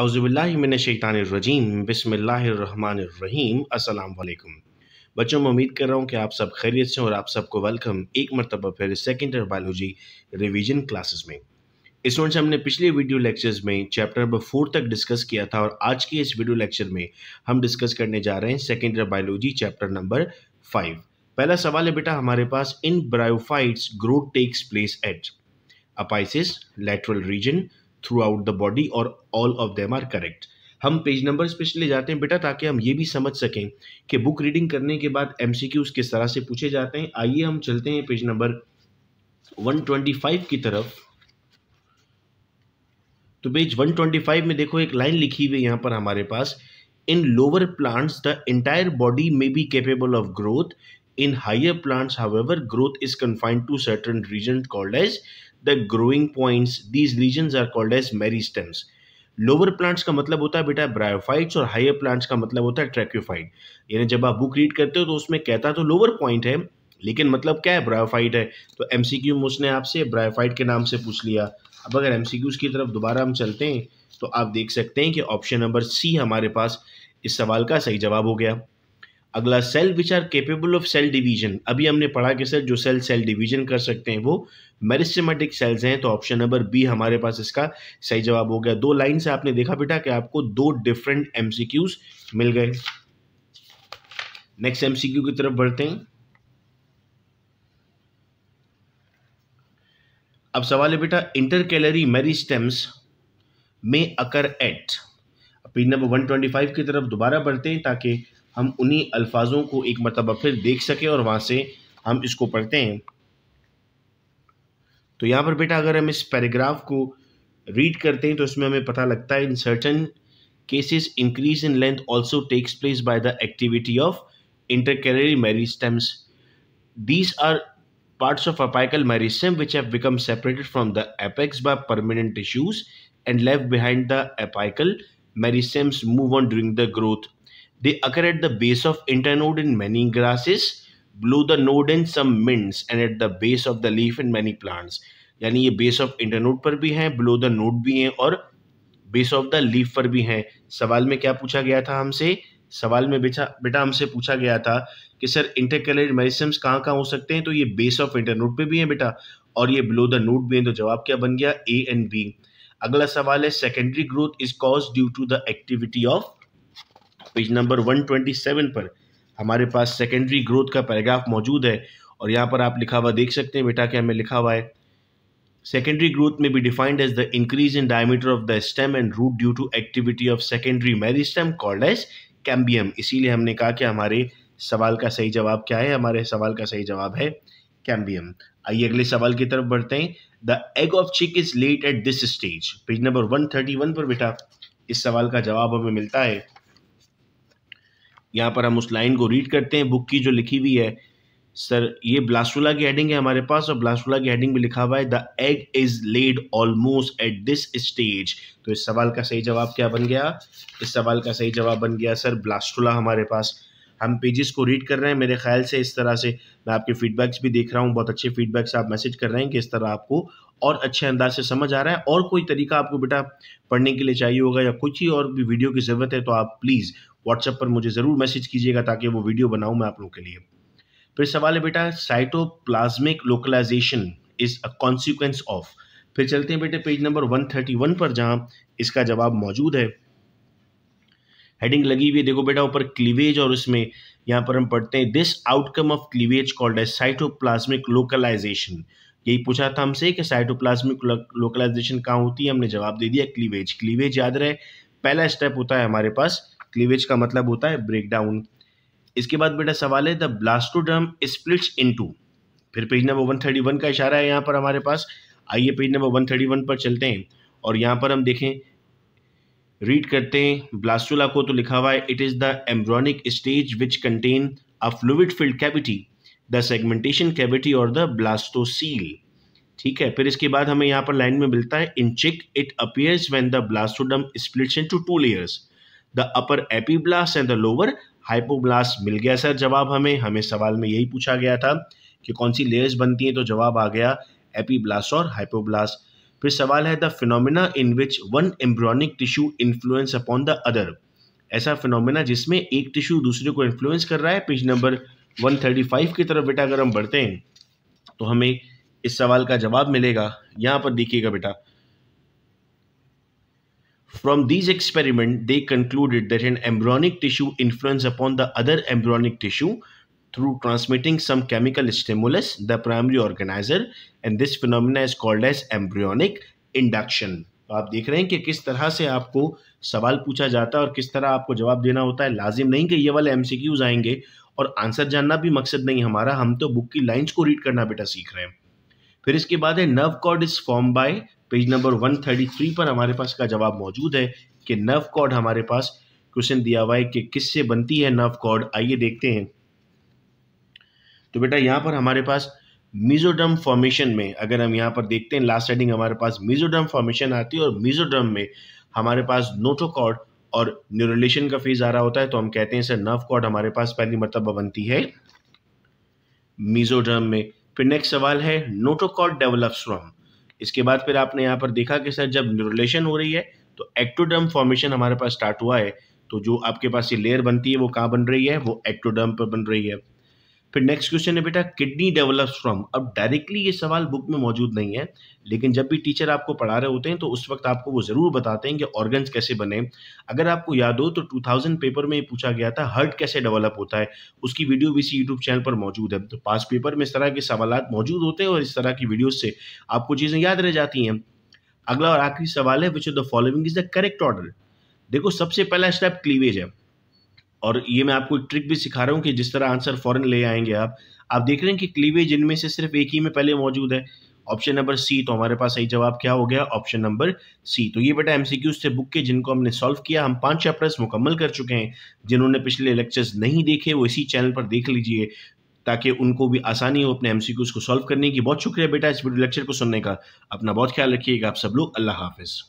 अज़बिल्लिमिनशैतानरजीम बसमीम अल्लाम बच्चों मैं उम्मीद कर रहा हूँ कि आप सब खैरियत से और आप सबको वेलकम एक मरतबा फिर second year biology revision classes में स्टूडेंट्स हमने पिछले वीडियो लेक्चर्स में चैप्टर नंबर फोर तक डिस्कस किया था और आज के इस वीडियो लेक्चर में हम डिस्कस करने जा रहे हैं second year biology chapter number five पहला सवाल है बेटा हमारे पास in bryophytes growth takes place at apices lateral region throughout the body और all of them are correct हम पेज नंबर पे चले जाते हैं बेटा ताकि हम ये भी समझ सकें कि बुक रीडिंग करने के बाद एम सी क्यूज किस तरह से पूछे जाते हैं आइए हम चलते हैं पेज नंबर 125 की तरफ तो पेज 125 में देखो एक लाइन लिखी हुई है यहाँ पर हमारे पास in lower plants the entire body may be capable of growth In higher plants, however, growth is confined to certain regions called as the growing points. These regions are called as meristems. Lower plants का मतलब होता है बेटा bryophytes और higher plants का मतलब होता है ट्रैक्योफाइट यानी जब आप बुक रीड करते हो तो उसमें कहता तो लोअर पॉइंट है लेकिन मतलब क्या है ब्रायोफाइट है तो एम सी क्यू में उसने आपसे ब्रायोफाइट के नाम से पूछ लिया अब अगर एम सी क्यूज़ की तरफ दोबारा हम चलते हैं तो आप देख सकते हैं कि ऑप्शन नंबर सी हमारे पास इस सवाल का सही जवाब हो गया अगला cell which are capable of cell division अभी हमने पढ़ा कि सर जो सेल सेल डिवीजन कर सकते हैं वो मेरिस्टेमेटिक सेल्स हैं तो ऑप्शन नंबर बी हमारे पास इसका सही जवाब हो गया दो लाइन से आपने देखा बेटा कि आपको दो डिफरेंट एमसीक्यूज मिल गए नेक्स्ट एमसीक्यू की तरफ बढ़ते हैं अब सवाल है बेटा इंटरकैलरी मेरिस्टेम्स में अकर एट पेज नंबर 125 की तरफ दोबारा बढ़ते हैं ताकि हम उन्हीं अल्फाजों को एक मरतबा फिर देख सकें और वहाँ से हम इसको पढ़ते हैं तो यहाँ पर बेटा अगर हम इस पैराग्राफ को रीड करते हैं तो इसमें हमें पता लगता है in certain cases increase in length also takes place by the activity of intercalary meristems these are parts of apical meristem which have become separated from the apex by permanent tissues and left behind the apical meristems move on during the growth They occur at the base of internode in many grasses, below the node in some mints and at the base of the leaf in many plants. यानी ये base of internode पर भी हैं below the node भी हैं और base of the leaf पर भी हैं सवाल में क्या पूछा गया था हमसे सवाल में बेटा बेटा हमसे पूछा गया था कि सर इंटरकलर्ड मेरिसम्स कहाँ कहाँ हो सकते हैं तो ये बेस ऑफ इंटरनोड पे भी हैं बेटा और ये बिलो द नोड भी हैं तो जवाब क्या बन गया ए एंड बी अगला सवाल है secondary growth is cause due to the activity of page number 127 पर हमारे पास सेकेंडरी ग्रोथ का पैराग्राफ मौजूद है और यहाँ पर आप लिखा हुआ देख सकते हैं बेटा क्या हमें लिखा हुआ है सेकेंडरी ग्रोथ में भी defined as the increase in diameter of the stem and root due to activity of secondary secondary stem called as cambium इसीलिए हमने कहा कि हमारे सवाल का सही जवाब क्या है हमारे सवाल का सही जवाब है कैम्बियम आइए अगले सवाल की तरफ बढ़ते हैं the egg of chick is laid at this stage page number 131 पर बेटा इस सवाल का जवाब हमें मिलता है यहाँ पर हम उस लाइन को रीड करते हैं बुक की जो लिखी हुई है सर ये ब्लास्टूला की हेडिंग है हमारे पास और ब्लास्टूला की हेडिंग में लिखा हुआ है the egg is laid almost at this stage तो इस सवाल का सही जवाब क्या बन गया इस सवाल का सही जवाब बन गया सर ब्लास्टूला हमारे पास हम पेजेस को रीड कर रहे हैं मेरे ख्याल से इस तरह से मैं आपके फीडबैक्स भी देख रहा हूँ बहुत अच्छे फीडबैक्स आप मैसेज कर रहे हैं कि इस तरह आपको और अच्छे अंदाज से समझ आ रहा है और कोई तरीका आपको बेटा पढ़ने के लिए चाहिए होगा या कुछ ही और भी वीडियो की ज़रूरत है तो आप प्लीज़ व्हाट्सएप पर मुझे ज़रूर मैसेज कीजिएगा ताकि वो वीडियो बनाऊँ मैं आप लोगों के लिए फिर सवाल है बेटा cytoplasmic localisation is a consequence of फिर चलते हैं बेटे पेज नंबर 131 पर जहाँ इसका जवाब मौजूद है हेडिंग लगी हुई देखो बेटा ऊपर क्लीवेज और उसमें यहाँ पर हम पढ़ते हैं this outcome of cleavage called as cytoplasmic localisation यही पूछा था हमसे कि साइटोप्लाज्मिक लोकलाइजेशन कहाँ होती है हमने जवाब दे दिया क्लीवेज क्लीवेज याद रहे पहला स्टेप होता है हमारे पास क्लीवेज का मतलब होता है ब्रेक डाउन इसके बाद बेटा सवाल है द ब्लास्टोडर्म स्प्लिट्स टू फिर पेज नंबर वन का इशारा है यहाँ पर हमारे पास आइए पेज नंबर वन पर चलते हैं और यहाँ पर हम देखें रीड करते हैं ब्लास्टोला को तो लिखा हुआ है it is the embryonic stage which contain a fluid filled cavity the segmentation cavity और द ब्लास्टोसील ठीक है फिर इसके बाद हमें यहाँ पर लाइन में मिलता है in chick it appears when the blastoderm splits to two layers the upper epiblast and the lower hypoblast मिल गया सर जवाब हमें हमें सवाल में यही पूछा गया था कि कौन सी लेयर्स बनती हैं तो जवाब आ गया एपीब्लास्ट और हाइपोब्लास्ट फिर सवाल है the phenomena in which one embryonic tissue influence upon the other ऐसा फिनोमिना जिसमें एक टिश्यू दूसरे को इन्फ्लुएंस कर रहा है पेज नंबर 135 की तरफ बेटा अगर हम बढ़ते हैं तो हमें इस सवाल का जवाब मिलेगा यहाँ पर देखिएगा बेटा From these experiments, they concluded that an embryonic tissue influence upon the other embryonic tissue through transmitting some chemical stimulus, the primary organizer, and this phenomena is called as embryonic induction. तो आप देख रहे हैं कि किस तरह से आपको सवाल पूछा जाता है और किस तरह आपको जवाब देना होता है लाजिम नहीं कि ये वाले एम आएंगे और आंसर जानना भी मकसद नहीं हमारा हम तो बुक की लाइंस को रीड करना बेटा सीख रहे हैं फिर इसके बाद है nerve cord is form by page number 133 पर हमारे पास का जवाब मौजूद है कि नर्व कॉर्ड हमारे पास क्वेश्चन दिया हुआ है कि किससे बनती है नर्व कॉर्ड आइए देखते हैं तो बेटा यहां पर हमारे पास मिजोडम फॉर्मेशन में अगर हम यहां पर देखते हैं लास्ट एडिंग हमारे पास मिजोडम फॉर्मेशन आती है और मिजोडम में हमारे पास नोटोकॉर्ड और न्यूरोलेशन का फेज आ रहा होता है तो हम कहते हैं सर नर्व कॉर्ड हमारे पास पहली मरतबा बनती है मिजोडम में फिर नेक्स्ट सवाल है नोटोकॉट डेवलप फ्रॉम इसके बाद फिर आपने यहाँ पर देखा कि सर जब न्यूरलेशन हो रही है तो एक्टोडर्म फॉर्मेशन हमारे पास स्टार्ट हुआ है तो जो आपके पास ये लेयर बनती है वो कहाँ बन रही है वो एक्टोडर्म पर बन रही है फिर नेक्स्ट क्वेश्चन है बेटा किडनी डेवलप्स फ्रॉम अब डायरेक्टली ये सवाल बुक में मौजूद नहीं है लेकिन जब भी टीचर आपको पढ़ा रहे होते हैं तो उस वक्त आपको वो ज़रूर बताते हैं कि ऑर्गन्स कैसे बने अगर आपको याद हो तो 2000 पेपर में ये पूछा गया था हर्ट कैसे डेवलप होता है उसकी वीडियो भी इसी यूट्यूब चैनल पर मौजूद है तो पास पेपर में इस तरह के सवाल मौजूद होते हैं और इस तरह की वीडियोज़ से आपको चीज़ें याद रह जाती हैं अगला और आखिरी सवाल है which of the following is the correct order देखो सबसे पहला स्टेप क्लीवेज है और ये मैं आपको एक ट्रिक भी सिखा रहा हूँ कि जिस तरह आंसर फॉरन ले आएंगे आप आप देख रहे हैं कि क्लीवेज इनमें से सिर्फ एक ही में पहले मौजूद है ऑप्शन नंबर सी तो हमारे पास सही जवाब क्या हो गया ऑप्शन नंबर सी तो ये बेटा एमसीक्यूज थे बुक के जिनको हमने सॉल्व किया हम पांच चैप्टर्स मुकम्मल कर चुके हैं जिन्होंने पिछले लेक्चर्स नहीं देखे वो इसी चैनल पर देख लीजिए ताकि उनको भी आसानी हो अपने एमसीक्यूज को सॉल्व करने की बहुत शुक्रिया बेटा इस वीडियो लेक्चर को सुनने का अपना बहुत ख्याल रखिएगा आप सब लोग अल्लाह हाफिज़